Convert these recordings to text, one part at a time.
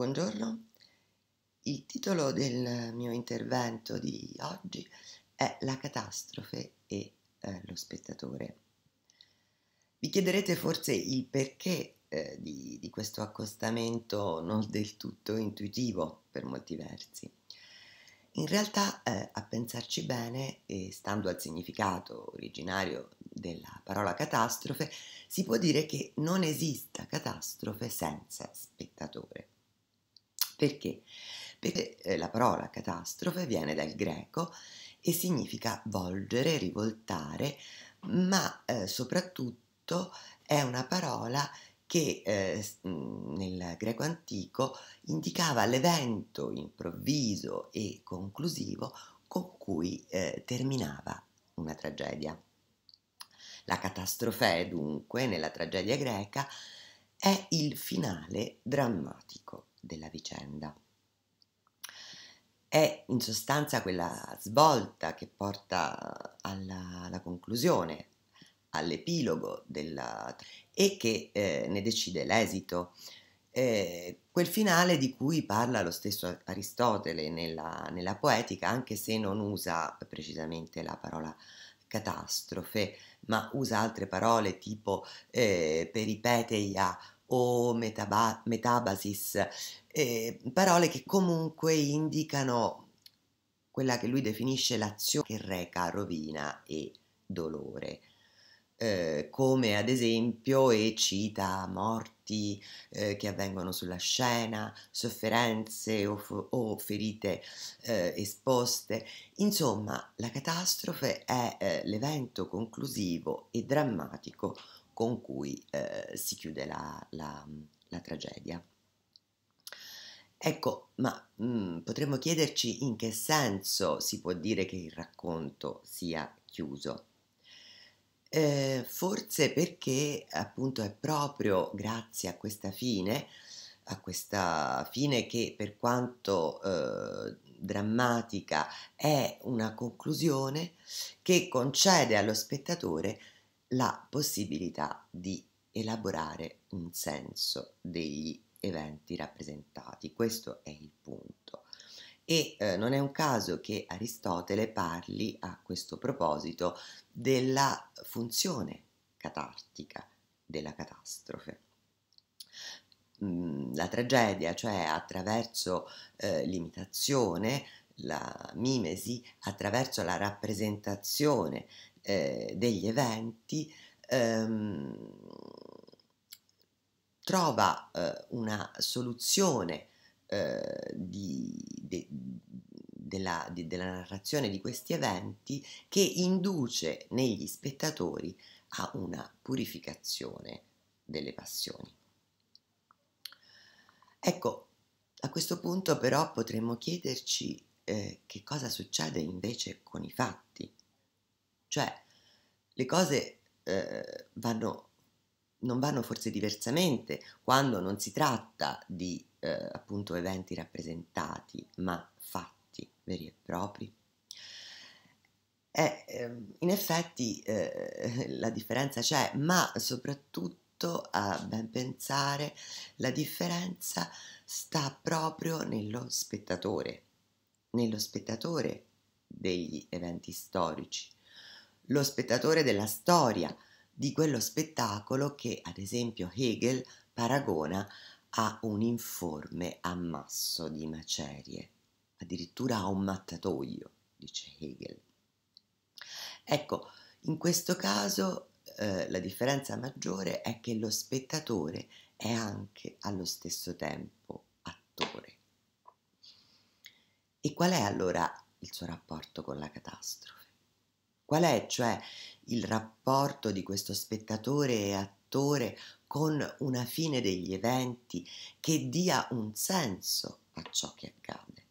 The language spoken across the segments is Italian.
Buongiorno, il titolo del mio intervento di oggi è La catastrofe e eh, lo spettatore. Vi chiederete forse il perché eh, di, di questo accostamento non del tutto intuitivo per molti versi. In realtà, eh, a pensarci bene, e stando al significato originario della parola catastrofe, si può dire che non esista catastrofe senza spettatore. Perché? Perché eh, la parola catastrofe viene dal greco e significa volgere, rivoltare, ma eh, soprattutto è una parola che eh, nel greco antico indicava l'evento improvviso e conclusivo con cui eh, terminava una tragedia. La catastrofe, dunque, nella tragedia greca è il finale drammatico della vicenda. È in sostanza quella svolta che porta alla, alla conclusione, all'epilogo della, e che eh, ne decide l'esito. Eh, quel finale di cui parla lo stesso Aristotele nella, nella, poetica, anche se non usa precisamente la parola catastrofe, ma usa altre parole tipo eh, peripeteia o metabasis, eh, parole che comunque indicano quella che lui definisce l'azione che reca rovina e dolore. Eh, come ad esempio e cita morti eh, che avvengono sulla scena, sofferenze o, f- o ferite eh, esposte. Insomma, la catastrofe è ehm, l'evento conclusivo e drammatico con cui eh, si chiude la, la, la, tragedia. Ecco, ma mh, mm, potremmo chiederci in che senso si può dire che il racconto sia chiuso. Eh, forse perché appunto è proprio grazie a questa fine, a questa fine che per quanto eh, drammatica è una conclusione che concede allo spettatore la possibilità di elaborare un senso degli eventi rappresentati. Questo è il punto. E eh, non è un caso che Aristotele parli a questo proposito della funzione catartica della catastrofe. Mm, la tragedia, cioè attraverso eh, l'imitazione, la mimesi, attraverso la rappresentazione eh, degli eventi ehm, trova eh, una soluzione eh, di, de, della, de, della narrazione di questi eventi che induce negli spettatori a una purificazione delle passioni. Ecco, a questo punto però potremmo chiederci eh, che cosa succede invece con i fatti, cioè, le cose eh, vanno, non vanno forse diversamente quando non si tratta di eh, appunto eventi rappresentati, ma fatti veri e propri. Eh, ehm, in effetti eh, la differenza c'è, ma soprattutto a ben pensare la differenza sta proprio nello spettatore, nello spettatore degli eventi storici, lo spettatore della storia di quello spettacolo che, ad esempio, Hegel paragona a un informe ammasso di macerie, addirittura a un mattatoio, dice Hegel. Ecco, in questo caso eh, la differenza maggiore è che lo spettatore è anche allo stesso tempo attore. E qual è allora il suo rapporto con la catastrofe? Qual è cioè il rapporto di questo spettatore e attore con una fine degli eventi che dia un senso a ciò che accade?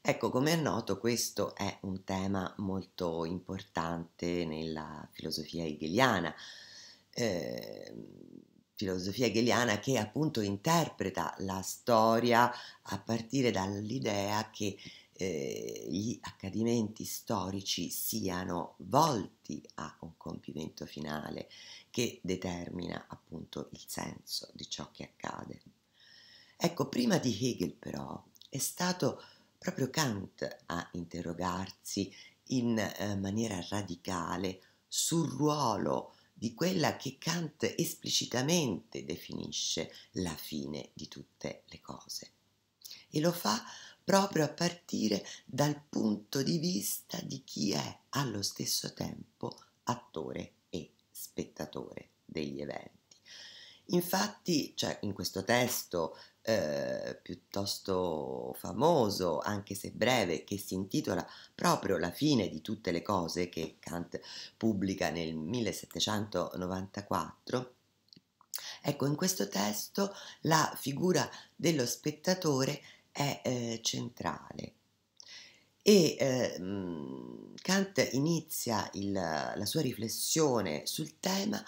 Ecco, come è noto, questo è un tema molto importante nella filosofia hegeliana. Eh, filosofia hegeliana che appunto interpreta la storia a partire dall'idea che eh, gli accadimenti storici siano volti a un compimento finale che determina appunto il senso di ciò che accade. Ecco, prima di Hegel però è stato proprio Kant a interrogarsi in eh, maniera radicale sul ruolo di quella che Kant esplicitamente definisce la fine di tutte le cose. E lo fa proprio a partire dal punto di vista di chi è allo stesso tempo attore e spettatore degli eventi. Infatti, cioè, in questo testo eh, piuttosto famoso, anche se breve, che si intitola proprio La fine di tutte le cose, che Kant pubblica nel 1794, ecco, in questo testo la figura dello spettatore è eh, centrale. E eh, Kant inizia il, la sua riflessione sul tema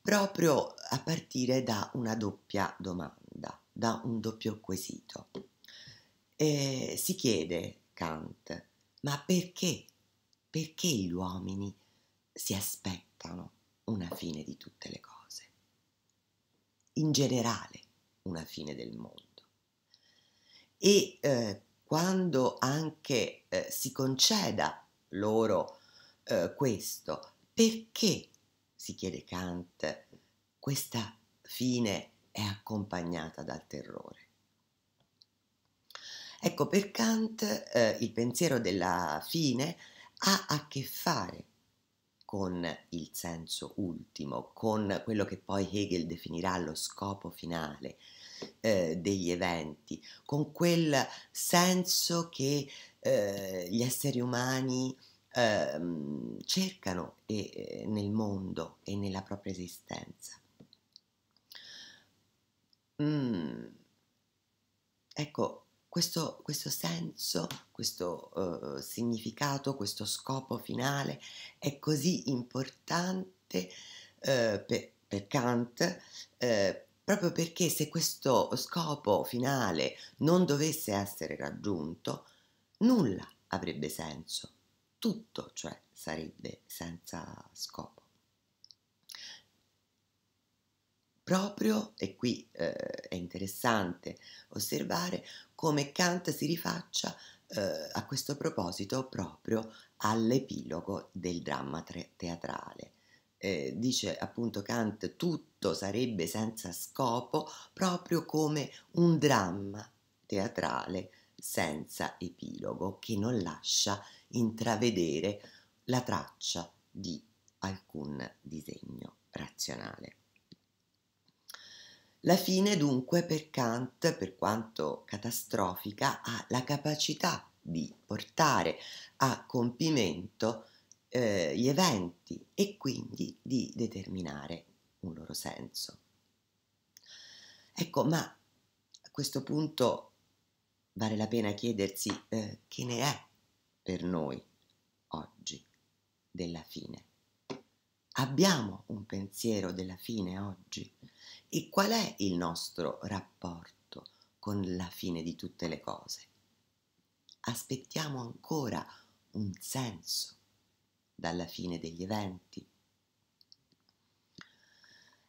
proprio a partire da una doppia domanda, da un doppio quesito. E si chiede Kant, ma perché? Perché gli uomini si aspettano una fine di tutte le cose? In generale, una fine del mondo e eh, quando anche eh, si conceda loro eh, questo, perché, si chiede Kant, questa fine è accompagnata dal terrore? Ecco, per Kant eh, il pensiero della fine ha a che fare con il senso ultimo, con quello che poi Hegel definirà lo scopo finale, eh, degli eventi, con quel senso che eh, gli esseri umani eh, cercano e, nel mondo e nella propria esistenza. Mm. Ecco, questo, questo, senso, questo uh, significato, questo scopo finale è così importante uh, eh, per, per, Kant uh, proprio perché se questo scopo finale non dovesse essere raggiunto, nulla avrebbe senso, tutto cioè sarebbe senza scopo. Proprio, e qui eh, è interessante osservare come Kant si rifaccia eh, a questo proposito proprio all'epilogo del dramma teatrale eh, dice appunto Kant, tutto sarebbe senza scopo proprio come un dramma teatrale senza epilogo che non lascia intravedere la traccia di alcun disegno razionale. La fine dunque per Kant, per quanto catastrofica, ha la capacità di portare a compimento eh, gli eventi e quindi di determinare un loro senso. Ecco, ma a questo punto vale la pena chiedersi eh, che ne è per noi oggi della fine. Abbiamo un pensiero della fine oggi e qual è il nostro rapporto con la fine di tutte le cose? Aspettiamo ancora un senso dalla fine degli eventi.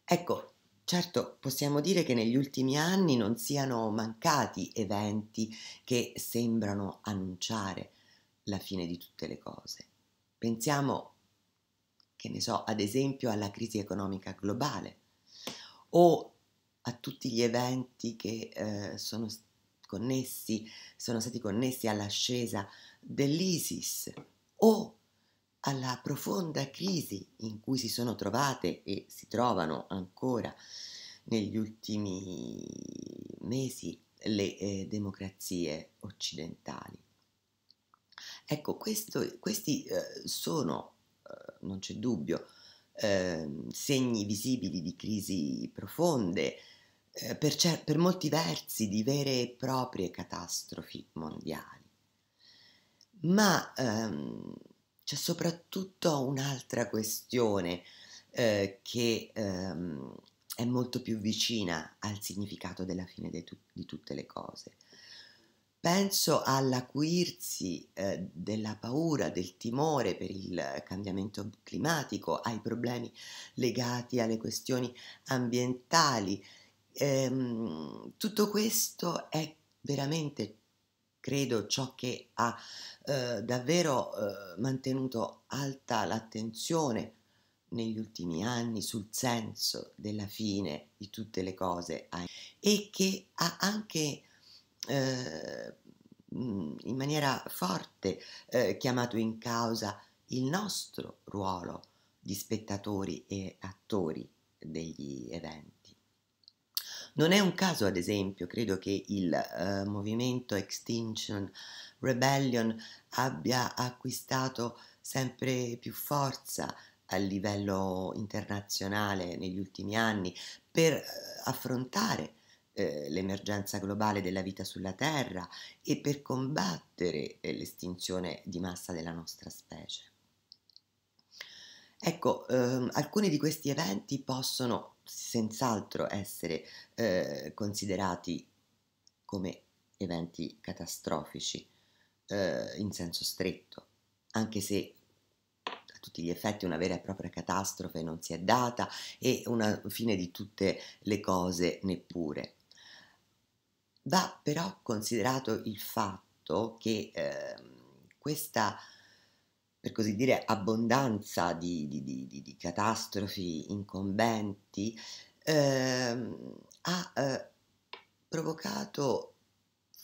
Ecco, certo possiamo dire che negli ultimi anni non siano mancati eventi che sembrano annunciare la fine di tutte le cose. Pensiamo, che ne so, ad esempio alla crisi economica globale o a tutti gli eventi che eh, sono connessi, sono stati connessi all'ascesa dell'ISIS o alla profonda crisi in cui si sono trovate e si trovano ancora negli ultimi mesi le eh, democrazie occidentali. Ecco, questo, questi eh, sono, eh, non c'è dubbio, ehm, segni visibili di crisi profonde, eh, per, cer- per molti versi di vere e proprie catastrofi mondiali. Ma ehm, c'è soprattutto un'altra questione eh, che ehm, è molto più vicina al significato della fine de tu di tutte le cose. Penso all'acuirsi eh, della paura, del timore per il cambiamento climatico, ai problemi legati alle questioni ambientali. Ehm, tutto questo è veramente credo ciò che ha eh, davvero eh, mantenuto alta l'attenzione negli ultimi anni sul senso della fine di tutte le cose e che ha anche eh, mm, in maniera forte eh, chiamato in causa il nostro ruolo di spettatori e attori degli eventi. Non è un caso, ad esempio, credo che il eh, movimento Extinction Rebellion abbia acquistato sempre più forza a livello internazionale negli ultimi anni per eh, affrontare eh, l'emergenza globale della vita sulla Terra e per combattere eh, l'estinzione di massa della nostra specie. Ecco, ehm, alcuni di questi eventi possono senz'altro essere eh, considerati come eventi catastrofici eh, in senso stretto, anche se a tutti gli effetti una vera e propria catastrofe non si è data e una fine di tutte le cose neppure. Va però considerato il fatto che eh, questa per così dire, abbondanza di, di, di, di catastrofi incombenti, eh, ha eh, provocato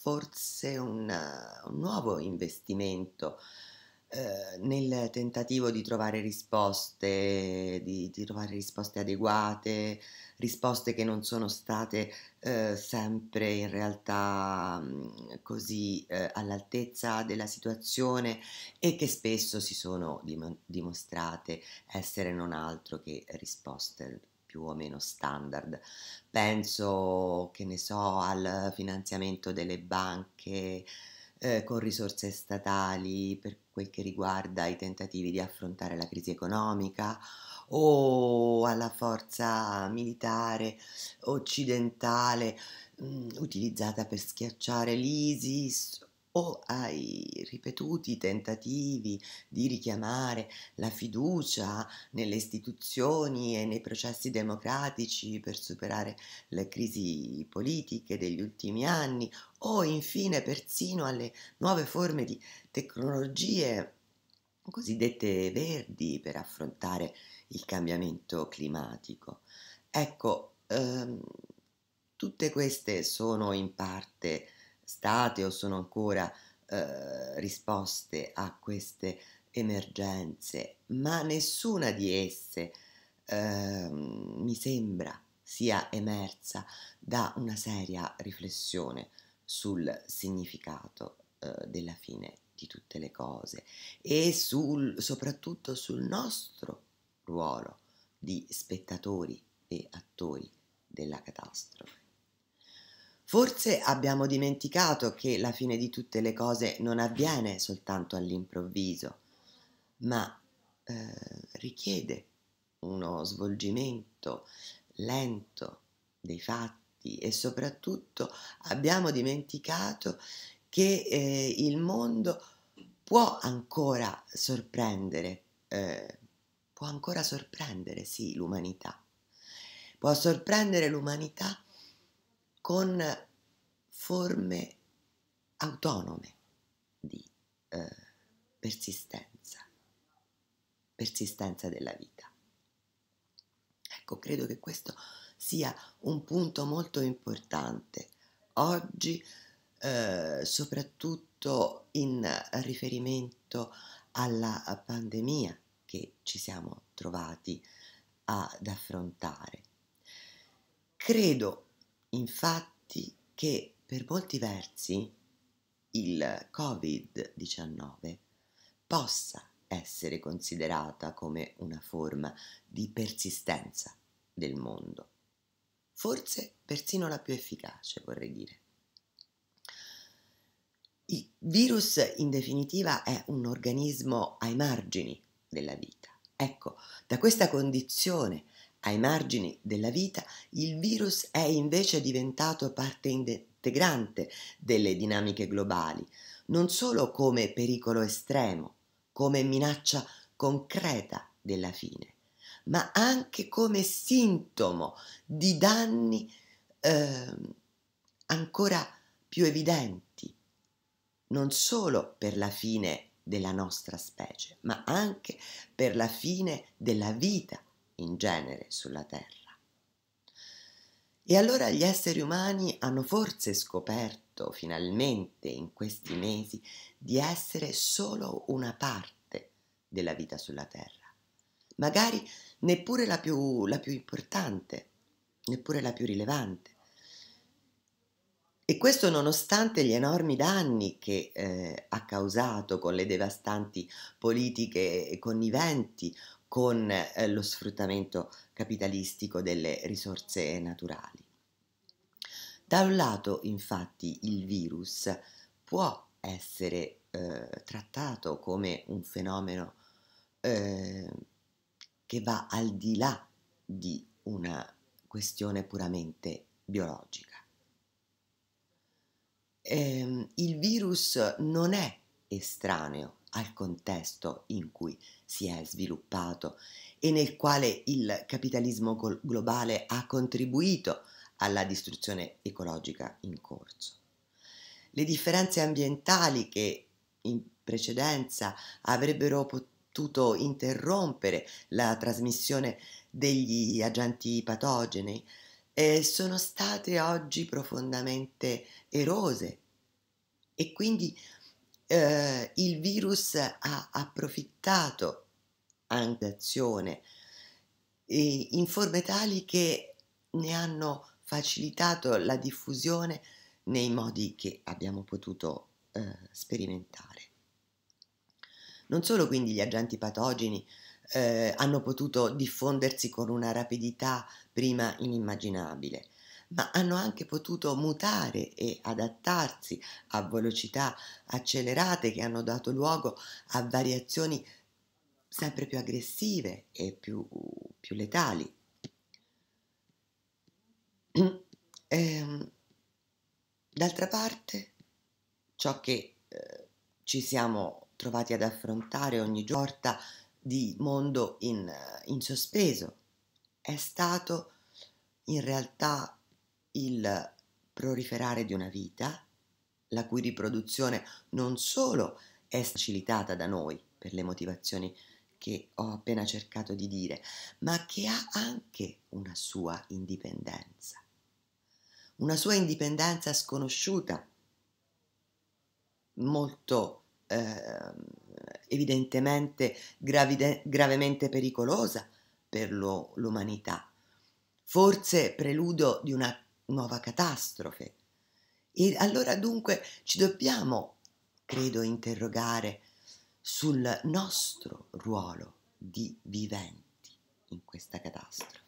forse una, un nuovo investimento eh, nel tentativo di trovare risposte, di, di, trovare risposte adeguate, risposte che non sono state eh, sempre in realtà mm, così eh, all'altezza della situazione e che spesso si sono dim- dimostrate essere non altro che risposte più o meno standard. Penso, che ne so, al finanziamento delle banche, eh, con risorse statali per quel che riguarda i tentativi di affrontare la crisi economica o alla forza militare occidentale mh, mm, utilizzata per schiacciare l'ISIS o ai ripetuti tentativi di richiamare la fiducia nelle istituzioni e nei processi democratici per superare le crisi politiche degli ultimi anni o infine persino alle nuove forme di tecnologie cosiddette verdi per affrontare il cambiamento climatico. Ecco, ehm, tutte queste sono in parte state o sono ancora eh, risposte a queste emergenze, ma nessuna di esse eh, mi sembra sia emersa da una seria riflessione sul significato eh, della fine di tutte le cose e sul, soprattutto sul nostro ruolo di spettatori e attori della catastrofe. Forse abbiamo dimenticato che la fine di tutte le cose non avviene soltanto all'improvviso, ma eh, richiede uno svolgimento lento dei fatti e soprattutto abbiamo dimenticato che eh, il mondo può ancora sorprendere, eh, può ancora sorprendere, sì, l'umanità. Può sorprendere l'umanità con forme autonome di eh, persistenza, persistenza della vita. Ecco, credo che questo sia un punto molto importante oggi, eh, soprattutto in riferimento alla pandemia che ci siamo trovati ad affrontare. Credo infatti che per molti versi il Covid-19 possa essere considerata come una forma di persistenza del mondo, forse persino la più efficace, vorrei dire. Il virus in definitiva è un organismo ai margini della vita. Ecco, da questa condizione ai margini della vita il virus è invece diventato parte integrante delle dinamiche globali, non solo come pericolo estremo, come minaccia concreta della fine, ma anche come sintomo di danni eh, ancora più evidenti, non solo per la fine della nostra specie, ma anche per la fine della vita in genere sulla Terra. E allora gli esseri umani hanno forse scoperto finalmente in questi mesi di essere solo una parte della vita sulla Terra, magari neppure la più, la più importante, neppure la più rilevante. E questo nonostante gli enormi danni che eh, ha causato con le devastanti politiche conniventi con eh, lo sfruttamento capitalistico delle risorse naturali. Da un lato, infatti, il virus può essere eh, trattato come un fenomeno eh, che va al di là di una questione puramente biologica. Eh, il virus non è estraneo al contesto in cui si è sviluppato e nel quale il capitalismo globale ha contribuito alla distruzione ecologica in corso. Le differenze ambientali che in precedenza avrebbero potuto interrompere la trasmissione degli agenti patogeni eh, sono state oggi profondamente erose e quindi eh, il virus ha approfittato anche d'azione in forme tali che ne hanno facilitato la diffusione nei modi che abbiamo potuto eh, sperimentare. Non solo quindi gli agenti patogeni eh, hanno potuto diffondersi con una rapidità prima inimmaginabile, ma hanno anche potuto mutare e adattarsi a velocità accelerate che hanno dato luogo a variazioni sempre più aggressive e più, più letali. E, ehm, d'altra parte, ciò che eh, ci siamo trovati ad affrontare ogni giorno di mondo in, in sospeso è stato in realtà il proliferare di una vita, la cui riproduzione non solo è facilitata da noi per le motivazioni che ho appena cercato di dire, ma che ha anche una sua indipendenza, una sua indipendenza sconosciuta, molto eh, evidentemente gravide, gravemente pericolosa per l'umanità, forse preludo di una nuova catastrofe. E allora dunque ci dobbiamo, credo, interrogare sul nostro ruolo di viventi in questa catastrofe.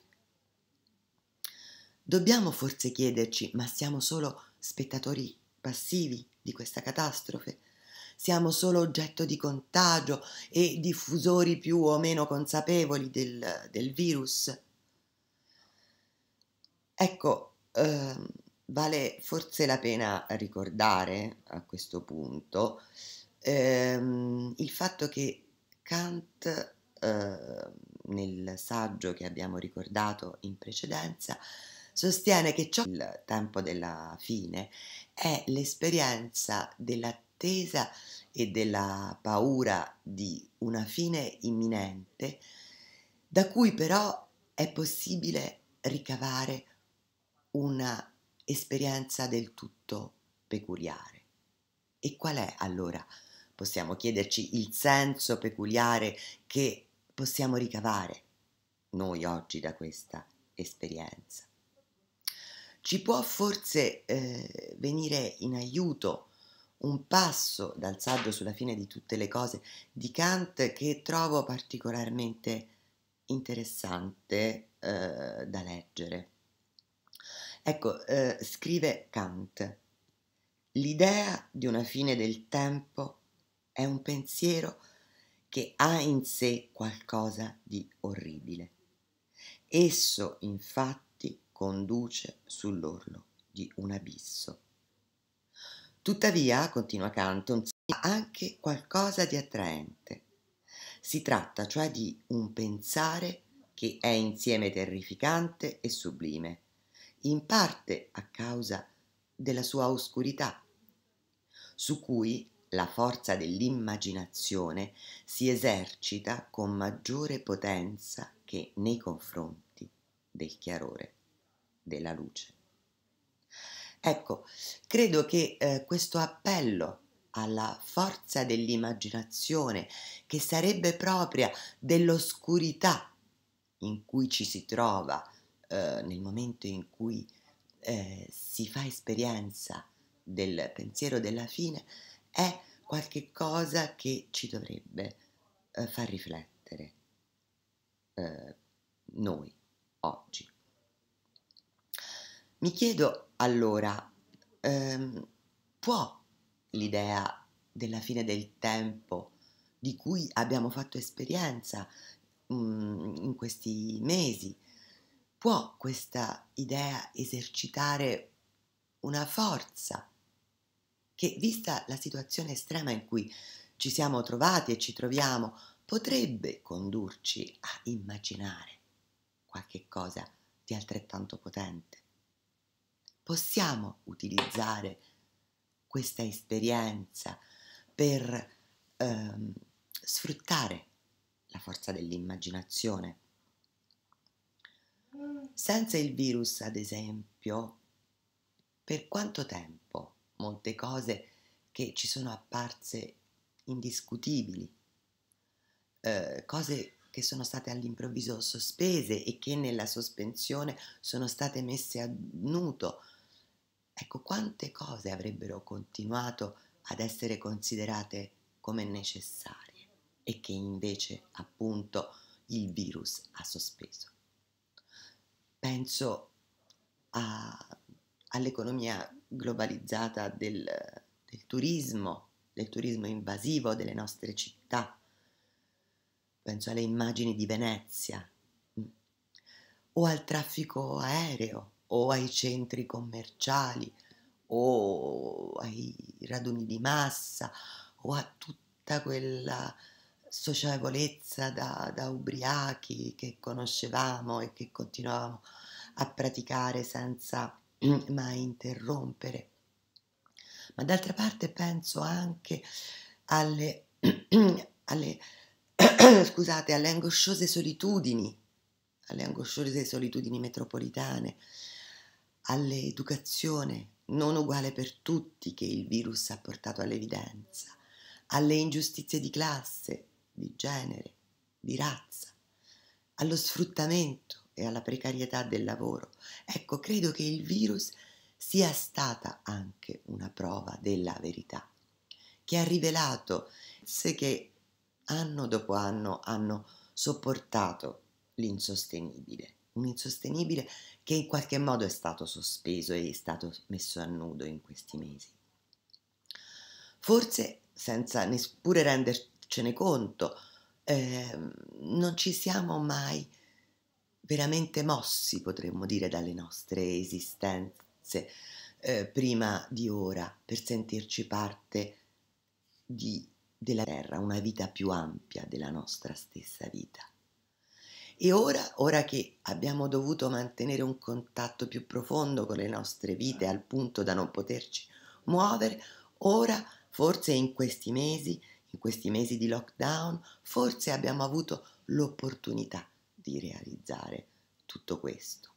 Dobbiamo forse chiederci, ma siamo solo spettatori passivi di questa catastrofe? Siamo solo oggetto di contagio e diffusori più o meno consapevoli del, del virus? Ecco, eh, vale forse la pena ricordare a questo punto ehm, il fatto che Kant eh, nel saggio che abbiamo ricordato in precedenza sostiene che ciò il tempo della fine è l'esperienza dell'attesa e della paura di una fine imminente da cui però è possibile ricavare una esperienza del tutto peculiare. E qual è allora, possiamo chiederci, il senso peculiare che possiamo ricavare noi oggi da questa esperienza? Ci può forse eh, venire in aiuto un passo dal saggio sulla fine di tutte le cose di Kant che trovo particolarmente interessante eh, da leggere. Ecco, eh, scrive Kant, l'idea di una fine del tempo è un pensiero che ha in sé qualcosa di orribile. Esso infatti conduce sull'orlo di un abisso. Tuttavia, continua Canton, ha anche qualcosa di attraente. Si tratta cioè di un pensare che è insieme terrificante e sublime in parte a causa della sua oscurità, su cui la forza dell'immaginazione si esercita con maggiore potenza che nei confronti del chiarore, della luce. Ecco, credo che eh, questo appello alla forza dell'immaginazione che sarebbe propria dell'oscurità in cui ci si trova eh, nel momento in cui eh, si fa esperienza del pensiero della fine, è qualche cosa che ci dovrebbe eh, far riflettere eh, noi oggi. Mi chiedo allora, ehm, può l'idea della fine del tempo di cui abbiamo fatto esperienza mh, mm, in questi mesi può questa idea esercitare una forza che, vista la situazione estrema in cui ci siamo trovati e ci troviamo, potrebbe condurci a immaginare qualche cosa di altrettanto potente. Possiamo utilizzare questa esperienza per ehm, sfruttare la forza dell'immaginazione senza il virus, ad esempio, per quanto tempo molte cose che ci sono apparse indiscutibili, eh, cose che sono state all'improvviso sospese e che nella sospensione sono state messe a nudo. Ecco, quante cose avrebbero continuato ad essere considerate come necessarie e che invece appunto il virus ha sospeso penso a, all'economia globalizzata del, del turismo, del turismo invasivo delle nostre città, penso alle immagini di Venezia mm, o al traffico aereo o ai centri commerciali o ai raduni di massa o a tutta quella socievolezza da, da ubriachi che conoscevamo e che continuavamo a praticare senza mai interrompere. Ma d'altra parte penso anche alle, alle, scusate, alle angosciose solitudini, alle angosciose solitudini metropolitane, all'educazione non uguale per tutti che il virus ha portato all'evidenza, alle ingiustizie di classe di genere, di razza, allo sfruttamento e alla precarietà del lavoro. Ecco, credo che il virus sia stata anche una prova della verità, che ha rivelato se che anno dopo anno hanno sopportato l'insostenibile, un insostenibile che in qualche modo è stato sospeso e è stato messo a nudo in questi mesi. Forse senza neppure renderci ce ne conto, eh, non ci siamo mai veramente mossi, potremmo dire, dalle nostre esistenze eh, prima di ora per sentirci parte di, della terra, una vita più ampia della nostra stessa vita. E ora, ora che abbiamo dovuto mantenere un contatto più profondo con le nostre vite al punto da non poterci muovere, ora, forse in questi mesi, in questi mesi di lockdown forse abbiamo avuto l'opportunità di realizzare tutto questo.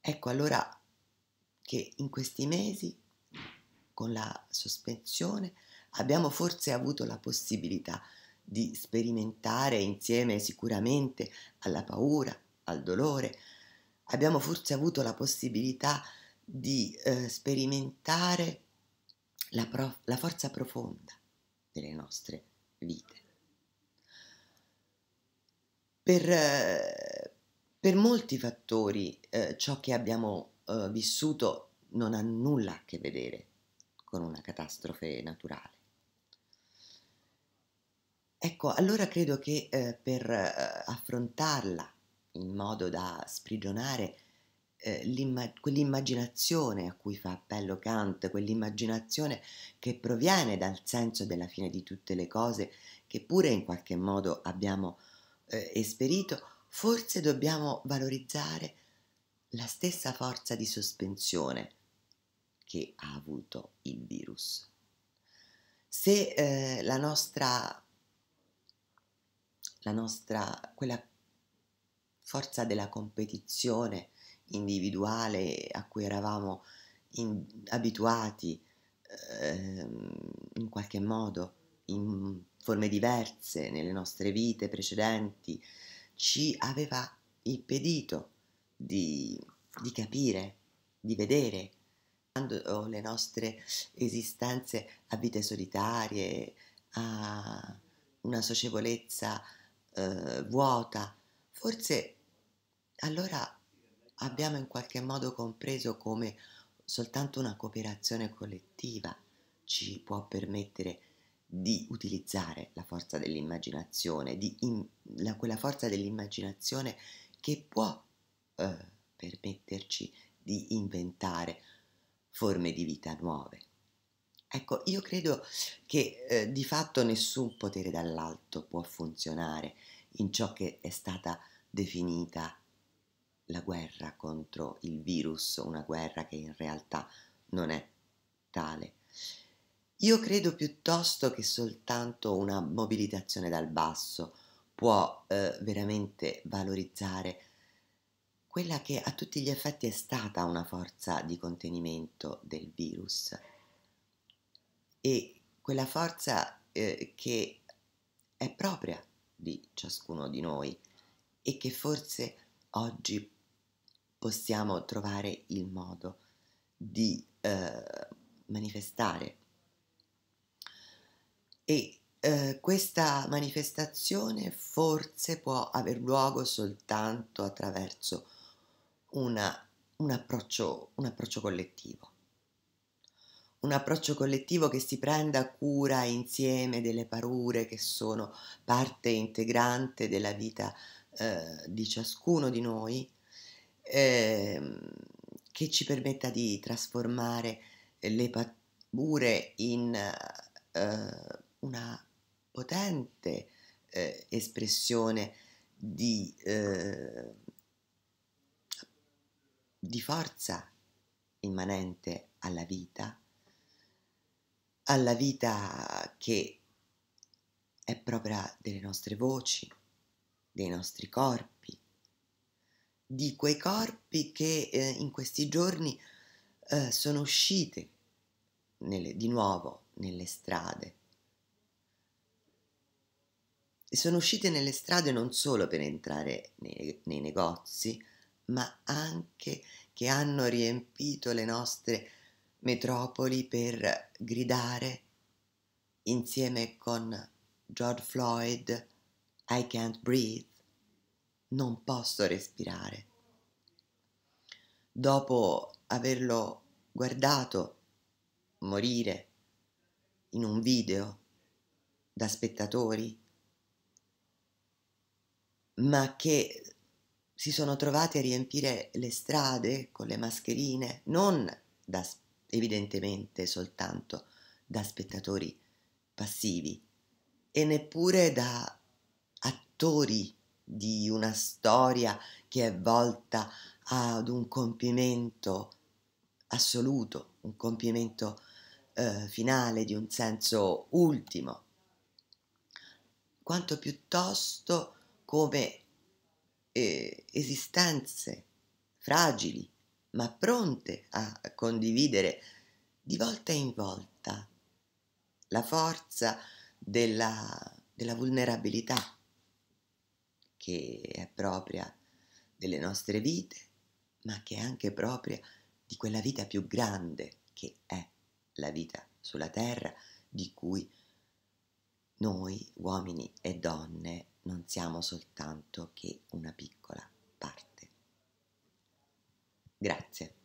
Ecco allora che in questi mesi, con la sospensione, abbiamo forse avuto la possibilità di sperimentare insieme sicuramente alla paura, al dolore, abbiamo forse avuto la possibilità di eh, sperimentare la, prof- la forza profonda, delle nostre vite. Per, eh, per molti fattori eh, ciò che abbiamo eh, vissuto non ha nulla a che vedere con una catastrofe naturale. Ecco, allora credo che eh, per eh, affrontarla in modo da sprigionare eh, quell'immaginazione a cui fa appello Kant, quell'immaginazione che proviene dal senso della fine di tutte le cose, che pure in qualche modo abbiamo eh, esperito, forse dobbiamo valorizzare la stessa forza di sospensione che ha avuto il virus. Se eh, la nostra, la nostra, quella forza della competizione, individuale a cui eravamo in, abituati eh, in qualche modo, in forme diverse nelle nostre vite precedenti, ci aveva impedito di, di capire, di vedere, quando oh, le nostre esistenze a vite solitarie, a una socievolezza eh, vuota, forse allora abbiamo in qualche modo compreso come soltanto una cooperazione collettiva ci può permettere di utilizzare la forza dell'immaginazione, di in, la, quella forza dell'immaginazione che può eh, permetterci di inventare forme di vita nuove. Ecco, io credo che eh, di fatto nessun potere dall'alto può funzionare in ciò che è stata definita la guerra contro il virus, una guerra che in realtà non è tale. Io credo piuttosto che soltanto una mobilitazione dal basso può eh, veramente valorizzare quella che a tutti gli effetti è stata una forza di contenimento del virus e quella forza eh, che è propria di ciascuno di noi e che forse oggi possiamo trovare il modo di eh, manifestare. E eh, questa manifestazione forse può aver luogo soltanto attraverso una, un, approccio, un approccio collettivo un approccio collettivo che si prenda cura insieme delle parure che sono parte integrante della vita eh, di ciascuno di noi Ehm, che ci permetta di trasformare eh, le paure in eh, una potente eh, espressione di, eh, di forza immanente alla vita, alla vita che è propria delle nostre voci, dei nostri corpi di quei corpi che eh, in questi giorni eh, sono usciti nelle, di nuovo nelle strade. E sono uscite nelle strade non solo per entrare nei, nei negozi, ma anche che hanno riempito le nostre metropoli per gridare insieme con George Floyd I can't breathe non posso respirare. Dopo averlo guardato morire in un video da spettatori, ma che si sono trovati a riempire le strade con le mascherine, non da, evidentemente soltanto da spettatori passivi e neppure da attori di una storia che è volta ad un compimento assoluto, un compimento eh, finale di un senso ultimo, quanto piuttosto come eh, esistenze fragili ma pronte a condividere di volta in volta la forza della, della vulnerabilità che è propria delle nostre vite, ma che è anche propria di quella vita più grande che è la vita sulla terra, di cui noi uomini e donne non siamo soltanto che una piccola parte. Grazie.